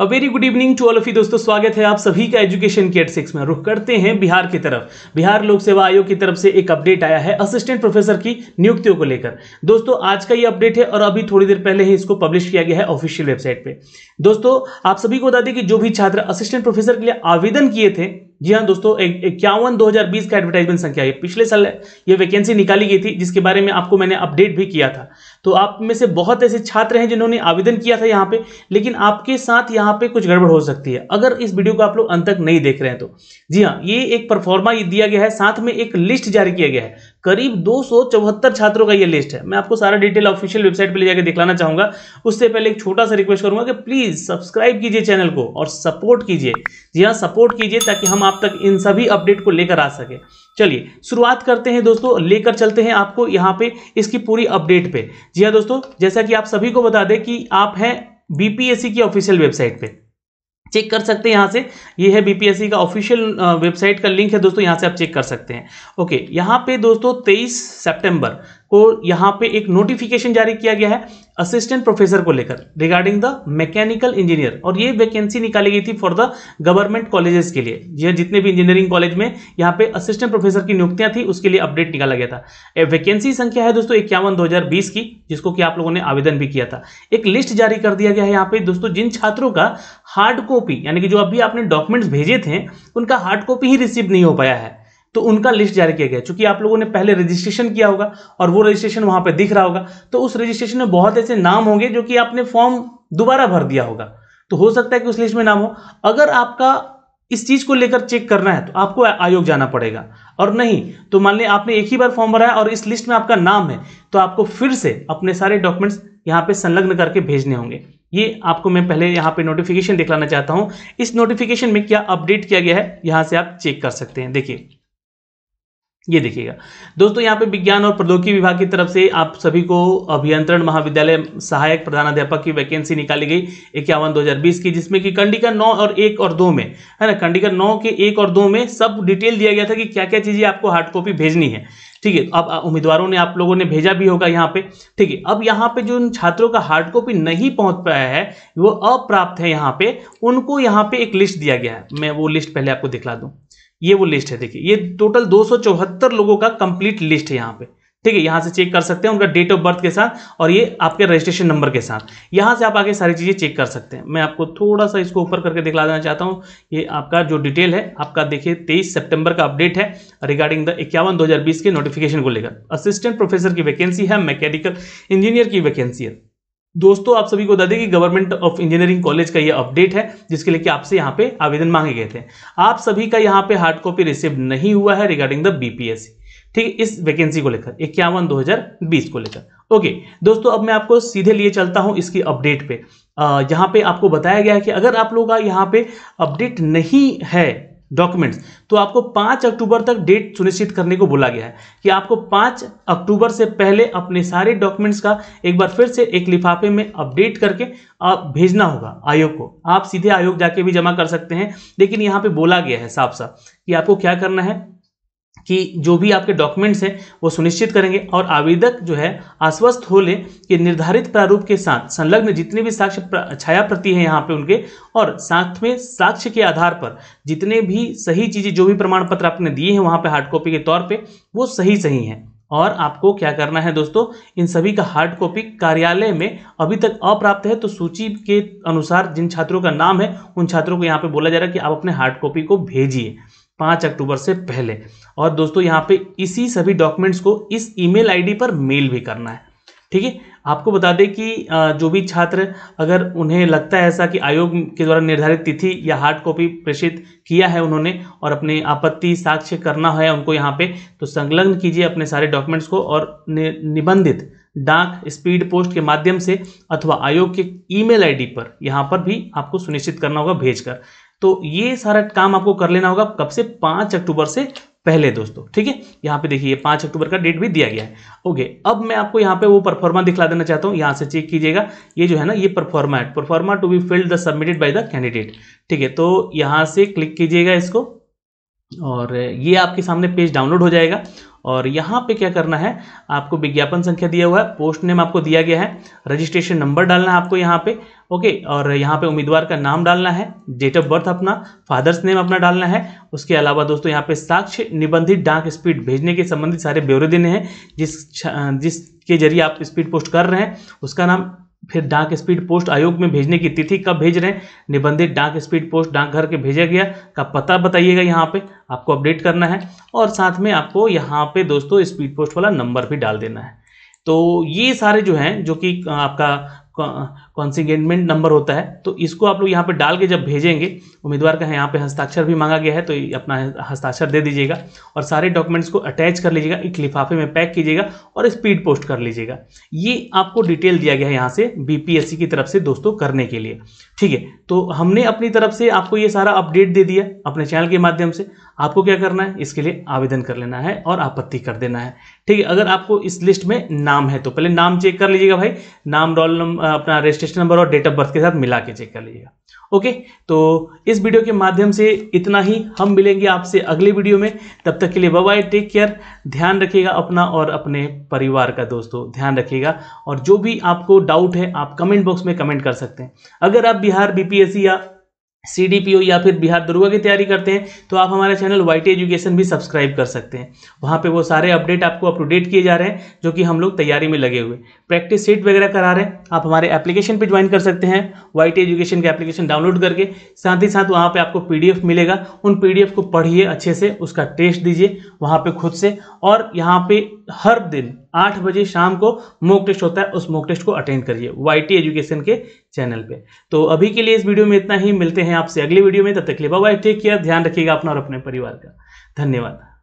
a very good evening to all of you दोस्तों स्वागत है आप सभी का एजुकेशन केट एट सिक्स में रुख करते हैं बिहार की तरफ बिहार लोक सेवा आयोग की तरफ से एक अपडेट आया है असिस्टेंट प्रोफेसर की नियुक्तियों को लेकर दोस्तों आज का ये अपडेट है और अभी थोड़ी देर पहले ही इसको पब्लिश किया गया है ऑफिशियल वेबसाइट पर दोस्तों आप सभी को बता दें कि जो भी छात्र असिस्टेंट प्रोफेसर के लिए आवेदन किए थे जी हाँ दोस्तों इक्यावन बीस का एडवर्टाइजमेंट संख्या है पिछले साल ये वैकेंसी निकाली गई थी जिसके बारे में आपको मैंने अपडेट भी किया था तो आप में से बहुत ऐसे छात्र हैं जिन्होंने आवेदन किया था यहाँ पे लेकिन आपके साथ यहाँ पे कुछ गड़बड़ हो सकती है अगर इस वीडियो को आप लोग अंत तक नहीं देख रहे हैं तो जी हाँ ये एक परफॉर्मा दिया गया है साथ में एक लिस्ट जारी किया गया है करीब दो छात्रों का ये लिस्ट है मैं आपको सारा डिटेल ऑफिशियल वेबसाइट पर ले जाकर दिखलाना चाहूंगा उससे पहले एक छोटा सा रिक्वेस्ट करूंगा कि प्लीज़ सब्सक्राइब कीजिए चैनल को और सपोर्ट कीजिए जी हाँ सपोर्ट कीजिए ताकि हम आप तक इन सभी अपडेट को लेकर आ सके चलिए शुरुआत करते हैं दोस्तों लेकर चलते हैं आपको यहाँ पे इसकी पूरी अपडेट पे जी हाँ दोस्तों जैसा कि आप सभी को बता दें कि आप हैं बी की ऑफिशियल वेबसाइट पर चेक कर सकते हैं यहाँ से ये है बीपीएससी का ऑफिशियल वेबसाइट uh, का लिंक है दोस्तों यहाँ से आप चेक कर सकते हैं ओके यहाँ पे दोस्तों 23 सितंबर को यहाँ पे एक नोटिफिकेशन जारी किया गया है असिस्टेंट प्रोफेसर को लेकर रिगार्डिंग द मैकेनिकल इंजीनियर और ये वैकेंसी निकाली गई थी फॉर द गवर्नमेंट कॉलेजेस के लिए यह जितने भी इंजीनियरिंग कॉलेज में यहाँ पे असिस्टेंट प्रोफेसर की नियुक्तियां थी उसके लिए अपडेट निकाला गया था वैकेंसी संख्या है दोस्तों इक्यावन दो की जिसको कि आप लोगों ने आवेदन भी किया था एक लिस्ट जारी कर दिया गया है यहाँ पे दोस्तों जिन छात्रों का हार्ड कॉपी यानी कि जो अभी आपने डॉक्यूमेंट्स भेजे थे उनका हार्ड कॉपी ही रिसीव नहीं हो पाया है तो उनका लिस्ट जारी किया गया चूंकि आप लोगों ने पहले रजिस्ट्रेशन किया होगा और वो रजिस्ट्रेशन वहां पर दिख रहा होगा तो उस रजिस्ट्रेशन में बहुत ऐसे नाम होंगे जो कि आपने फॉर्म दोबारा भर दिया होगा तो हो सकता है कि उस लिस्ट में नाम हो अगर आपका इस चीज को लेकर चेक करना है तो आपको आयोग जाना पड़ेगा और नहीं तो मान लें आपने एक ही बार फॉर्म भरा है और इस लिस्ट में आपका नाम है तो आपको फिर से अपने सारे डॉक्यूमेंट्स यहाँ पे संलग्न करके भेजने होंगे ये आपको मैं पहले यहाँ पे नोटिफिकेशन दिखलाना चाहता हूँ इस नोटिफिकेशन में क्या अपडेट किया गया है यहाँ से आप चेक कर सकते हैं देखिए ये देखिएगा दोस्तों यहाँ पे विज्ञान और प्रौद्योगिकी विभाग की तरफ से आप सभी को अभियंत्रण महाविद्यालय सहायक प्रधानाध्यापक की वैकेंसी निकाली गई इक्यावन 2020 की जिसमें कि कंडिका नौ और एक और दो में है ना कंडिका नौ के एक और दो में सब डिटेल दिया गया था कि क्या क्या चीज़ें आपको हार्ड कॉपी भेजनी है ठीक है अब उम्मीदवारों ने आप लोगों ने भेजा भी होगा यहाँ पे ठीक है अब यहाँ पे जो उन छात्रों का हार्ड कॉपी नहीं पहुंच पाया है वो अप्राप्त है यहाँ पे उनको यहाँ पे एक लिस्ट दिया गया है मैं वो लिस्ट पहले आपको दिखला दूँ ये वो लिस्ट है देखिए ये टोटल दो लोगों का कंप्लीट लिस्ट है यहाँ पे ठीक है यहां से चेक कर सकते हैं उनका डेट ऑफ बर्थ के साथ और ये आपके रजिस्ट्रेशन नंबर के साथ यहां से आप आगे सारी चीज़ें चेक कर सकते हैं मैं आपको थोड़ा सा इसको ऊपर करके दिखला देना चाहता हूं ये आपका जो डिटेल है आपका देखिए तेईस सितंबर का अपडेट है रिगार्डिंग द इक्यावन दो के नोटिफिकेशन को लेकर असिस्टेंट प्रोफेसर की वैकेंसी है मैकेनिकल इंजीनियर की वैकेंसी है दोस्तों आप सभी को बता दें कि गवर्नमेंट ऑफ इंजीनियरिंग कॉलेज का ये अपडेट है जिसके लिए कि आपसे यहाँ पे आवेदन मांगे गए थे आप सभी का यहाँ पे हार्ड कॉपी रिसीव नहीं हुआ है रिगार्डिंग द बीपीएससी ठीक है इस वैकेंसी को लेकर इक्यावन बीस को लेकर ओके दोस्तों अब मैं आपको सीधे लिए चलता हूं इसकी अपडेट पे यहाँ पे आपको बताया गया है कि अगर आप लोगों का यहाँ पे अपडेट नहीं है डॉक्यूमेंट्स तो आपको 5 अक्टूबर तक डेट सुनिश्चित करने को बोला गया है कि आपको 5 अक्टूबर से पहले अपने सारे डॉक्यूमेंट्स का एक बार फिर से एक लिफाफे में अपडेट करके आप भेजना होगा आयोग को आप सीधे आयोग जाके भी जमा कर सकते हैं लेकिन यहाँ पे बोला गया है साफ साफ कि आपको क्या करना है कि जो भी आपके डॉक्यूमेंट्स हैं वो सुनिश्चित करेंगे और आवेदक जो है आश्वस्त हो ले कि निर्धारित प्रारूप के साथ संलग्न जितने भी साक्ष्य छाया प्रति हैं यहाँ पे उनके और साथ में साक्ष्य के आधार पर जितने भी सही चीज़ें जो भी प्रमाण पत्र आपने दिए हैं वहाँ पे हार्ड कॉपी के तौर पे वो सही सही हैं और आपको क्या करना है दोस्तों इन सभी का हार्ड कॉपी कार्यालय में अभी तक अप्राप्त है तो सूची के अनुसार जिन छात्रों का नाम है उन छात्रों को यहाँ पर बोला जा रहा है कि आप अपने हार्ड कॉपी को भेजिए पाँच अक्टूबर से पहले और दोस्तों यहाँ पे इसी सभी डॉक्यूमेंट्स को इस ईमेल आईडी पर मेल भी करना है ठीक है आपको बता दें कि जो भी छात्र अगर उन्हें लगता है ऐसा कि आयोग के द्वारा निर्धारित तिथि या हार्ड कॉपी प्रेषित किया है उन्होंने और अपने आपत्ति साक्ष्य करना है उनको यहाँ पे तो संलग्न कीजिए अपने सारे डॉक्यूमेंट्स को और निबंधित डाक स्पीड पोस्ट के माध्यम से अथवा आयोग के ईमेल आईडी पर यहाँ पर भी आपको सुनिश्चित करना होगा भेजकर तो ये सारा काम आपको कर लेना होगा कब से पांच अक्टूबर से पहले दोस्तों ठीक है यहाँ पे देखिए पांच अक्टूबर का डेट भी दिया गया है ओके अब मैं आपको यहाँ पे वो परफॉर्मा दिखला देना चाहता हूँ यहाँ से चेक कीजिएगा ये जो है ना ये परफॉर्मा है proforma to be filled the submitted by the candidate ठीक है तो यहाँ से क्लिक कीजिएगा इसको और ये आपके सामने पेज डाउनलोड हो जाएगा और यहाँ पे क्या करना है आपको विज्ञापन संख्या दिया हुआ है पोस्ट नेम आपको दिया गया है रजिस्ट्रेशन नंबर डालना है आपको यहाँ पे ओके और यहाँ पे उम्मीदवार का नाम डालना है डेट ऑफ बर्थ अपना फादर्स नेम अपना डालना है उसके अलावा दोस्तों यहाँ पे साक्ष्य निबंधित डाक स्पीड भेजने के संबंधित सारे ब्यौरे देने हैं जिस जिसके जरिए आप स्पीड पोस्ट कर रहे हैं उसका नाम फिर डाक स्पीड पोस्ट आयोग में भेजने की तिथि कब भेज रहे हैं निबंधित डाक स्पीड पोस्ट डाकघर के भेजा गया का पता बताइएगा यहाँ पे आपको अपडेट करना है और साथ में आपको यहाँ पे दोस्तों स्पीड पोस्ट वाला नंबर भी डाल देना है तो ये सारे जो हैं जो कि आपका कॉन्सिगेनमेंट नंबर होता है तो इसको आप लोग यहाँ पर डाल के जब भेजेंगे उम्मीदवार का यहाँ पे हस्ताक्षर भी मांगा गया है तो अपना हस्ताक्षर दे दीजिएगा और सारे डॉक्यूमेंट्स को अटैच कर लीजिएगा एक लिफाफे में पैक कीजिएगा और स्पीड पोस्ट कर लीजिएगा ये आपको डिटेल दिया गया है यहाँ से बी की तरफ से दोस्तों करने के लिए ठीक है तो हमने अपनी तरफ से आपको ये सारा अपडेट दे दिया अपने चैनल के माध्यम से आपको क्या करना है इसके लिए आवेदन कर लेना है और आपत्ति कर देना है ठीक है अगर आपको इस लिस्ट में नाम है तो पहले नाम चेक कर लीजिएगा भाई नाम रोल नंबर अपना रजिस्ट्रेशन रजिस्ट्रेशन नंबर और डेट ऑफ बर्थ के साथ मिला के चेक कर लीजिएगा ओके तो इस वीडियो के माध्यम से इतना ही हम मिलेंगे आपसे अगले वीडियो में तब तक के लिए बाय टेक केयर ध्यान रखिएगा अपना और अपने परिवार का दोस्तों ध्यान रखिएगा और जो भी आपको डाउट है आप कमेंट बॉक्स में कमेंट कर सकते हैं अगर आप बिहार बीपीएससी या सी डी पी ओ या फिर बिहार दुर्गा की तैयारी करते हैं तो आप हमारा चैनल वाई एजुकेशन भी सब्सक्राइब कर सकते हैं वहाँ पे वो सारे अपडेट आपको अपडेट किए जा रहे हैं जो कि हम लोग तैयारी में लगे हुए प्रैक्टिस सीट वगैरह करा रहे हैं आप हमारे एप्लीकेशन पे ज्वाइन कर सकते हैं वाई एजुकेशन के एप्लीकेशन डाउनलोड करके साथ ही साथ वहाँ पर आपको पी मिलेगा उन पी को पढ़िए अच्छे से उसका टेस्ट दीजिए वहाँ पर खुद से और यहाँ पर हर दिन आठ बजे शाम को मॉक टेस्ट होता है उस मॉक टेस्ट को अटेंड करिए वाई एजुकेशन के चैनल पे तो अभी के लिए इस वीडियो में इतना ही मिलते हैं आपसे अगले वीडियो में तब तक लिए बाबा टेक केयर ध्यान रखिएगा अपना और अपने परिवार का धन्यवाद